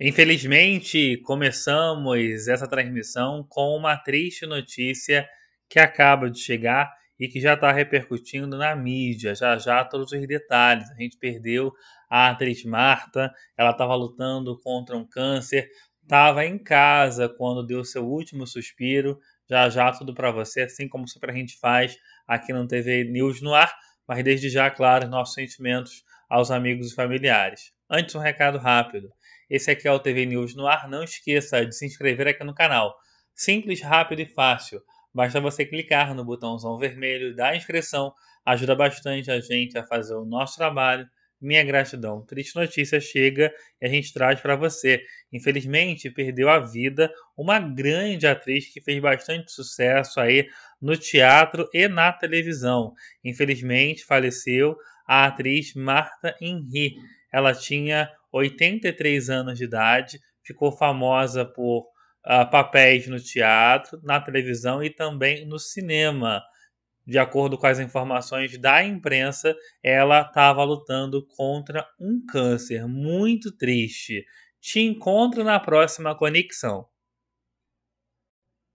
Infelizmente, começamos essa transmissão com uma triste notícia que acaba de chegar e que já está repercutindo na mídia. Já já todos os detalhes. A gente perdeu a atriz Marta, ela estava lutando contra um câncer, estava em casa quando deu seu último suspiro. Já já tudo para você, assim como sempre a gente faz aqui no TV News no ar. Mas desde já, claro, nossos sentimentos aos amigos e familiares. Antes, um recado rápido. Esse aqui é o TV News no ar. Não esqueça de se inscrever aqui no canal. Simples, rápido e fácil. Basta você clicar no botãozão vermelho da inscrição. Ajuda bastante a gente a fazer o nosso trabalho. Minha gratidão. Triste notícia chega e a gente traz para você. Infelizmente, perdeu a vida uma grande atriz que fez bastante sucesso aí no teatro e na televisão. Infelizmente, faleceu a atriz Marta Henry. Ela tinha 83 anos de idade, ficou famosa por uh, papéis no teatro, na televisão e também no cinema. De acordo com as informações da imprensa, ela estava lutando contra um câncer muito triste. Te encontro na próxima conexão.